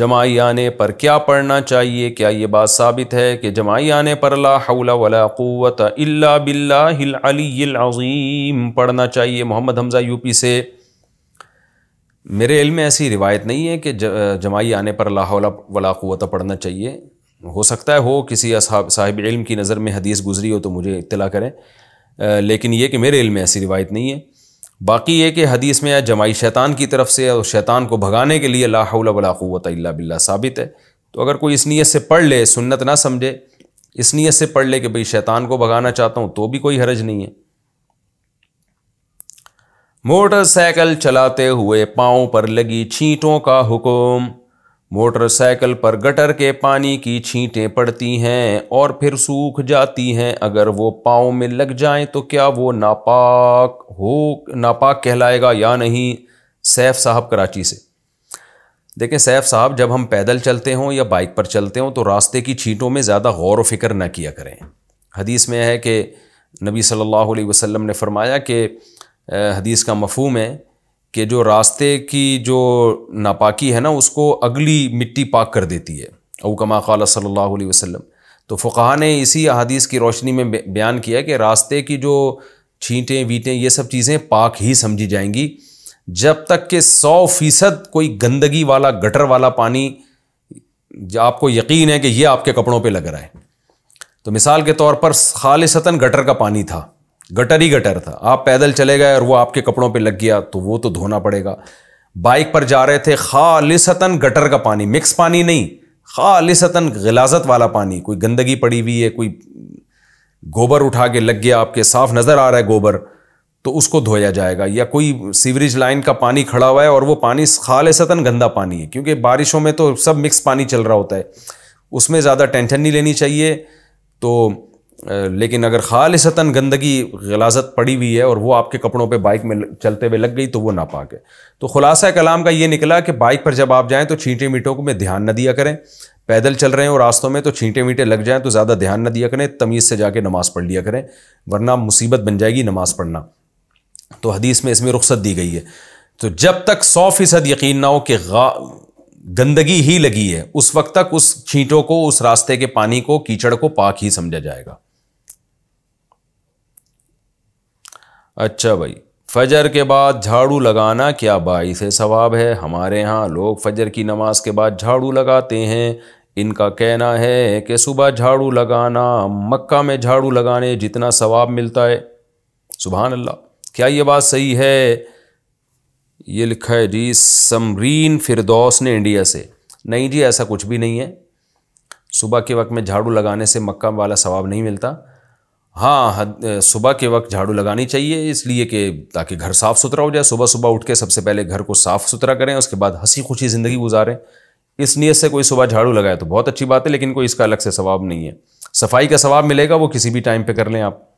जमाई आने पर क्या पढ़ना चाहिए क्या ये बात साबित है कि जमाई आने पर ला हौला बिल्लाम पढ़ना चाहिए मोहम्मद हमज़ा यूपी से मेरे इल में ऐसी रिवायत नहीं है कि जमाई आने पर ला पढ़ना चाहिए हो सकता है हो किसी साहिब इल्म की नज़र में हदीस गुजरी हो तो मुझे इतला करें लेकिन ये कि मेरे इल में ऐसी रिवायत नहीं है बाकी ये कि हदीस में यह जमाई शैतान की तरफ से और शैतान को भगाने के लिए लाहौल वलाक़वत बिल्ला साबित है तो अगर कोई इस नीयत से पढ़ ले सुन्नत ना समझे इस नीयत से पढ़ ले कि भाई शैतान को भगाना चाहता हूँ तो भी कोई हरज नहीं है मोटरसाइकिल चलाते हुए पाँव पर लगी छींटों का हुक्म मोटरसाइकिल पर गटर के पानी की छींटें पड़ती हैं और फिर सूख जाती हैं अगर वो पाँव में लग जाएं तो क्या वो नापाक हो नापाक कहलाएगा या नहीं सैफ साहब कराची से देखें सैफ साहब जब हम पैदल चलते हों या बाइक पर चलते हों तो रास्ते की छींटों में ज़्यादा गौर व फिक्र ना किया करें हदीस में है कि नबी सल्लल्लाहु अलैहि वसल्लम ने फरमाया कि हदीस का मफहम है कि जो रास्ते की जो नापाकी है ना उसको अगली मिट्टी पाक कर देती है अऊ कमा सल्ला वसम तो फ़ुका ने इसी अदीस की रोशनी में बयान किया कि रास्ते की जो छींटें वीटें ये सब चीज़ें पाक ही समझी जाएंगी जब तक कि सौ फ़ीसद कोई गंदगी वाला गटर वाला पानी आपको यकीन है कि ये आपके कपड़ों पे लग रहा है तो मिसाल के तौर पर खालिशता गटर का पानी था गटर ही गटर था आप पैदल चले गए और वो आपके कपड़ों पे लग गया तो वो तो धोना पड़ेगा बाइक पर जा रहे थे खालिसतन गटर का पानी मिक्स पानी नहीं खालिसतन गिलाजत वाला पानी कोई गंदगी पड़ी हुई है कोई गोबर उठा के लग गया आपके साफ नज़र आ रहा है गोबर तो उसको धोया जाएगा या कोई सीवरेज लाइन का पानी खड़ा हुआ है और वो पानी खालिसतन गंदा पानी है क्योंकि बारिशों में तो सब मिक्स पानी चल रहा होता है उसमें ज़्यादा टेंशन नहीं लेनी चाहिए तो लेकिन अगर खालिसता गंदगी गलाजत पड़ी हुई है और वो आपके कपड़ों पे बाइक में चलते हुए लग गई तो वो नापाक है तो खुलासा कलाम का ये निकला कि बाइक पर जब आप जाएँ तो छींटे मीटों को में ध्यान न दिया करें पैदल चल रहे हैं और रास्तों में तो छींटे मीटे लग जाएँ तो ज़्यादा ध्यान न दिया करें तमीज़ से जाके नमाज़ पढ़ लिया करें वरना मुसीबत बन जाएगी नमाज़ पढ़ना तो हदीस में इसमें रुख्सत दी गई है तो जब तक सौ फीसद यकीन ना हो कि गंदगी ही लगी है उस वक्त तक उस छींटों को उस रास्ते के पानी को कीचड़ को पाक ही समझा जाएगा अच्छा भाई फजर के बाद झाड़ू लगाना क्या बाईस सवाब है हमारे यहाँ लोग फजर की नमाज के बाद झाड़ू लगाते हैं इनका कहना है कि सुबह झाड़ू लगाना मक्का में झाड़ू लगाने जितना सवाब मिलता है सुबह अल्लाह क्या ये बात सही है ये लिखा है जी समरीन फिरदौस ने इंडिया से नहीं जी ऐसा कुछ भी नहीं है सुबह के वक्त में झाड़ू लगाने से मक्का वाला सवाब नहीं मिलता हाँ सुबह के वक्त झाड़ू लगानी चाहिए इसलिए कि ताकि घर साफ़ सुथरा हो जाए सुबह सुबह उठ के सबसे पहले घर को साफ़ सुथरा करें उसके बाद हंसी खुशी ज़िंदगी गुजारें इस नीयत से कोई सुबह झाड़ू लगाए तो बहुत अच्छी बात है लेकिन कोई इसका अलग से सवाब नहीं है सफाई का सवाब मिलेगा वो किसी भी टाइम पे कर लें आप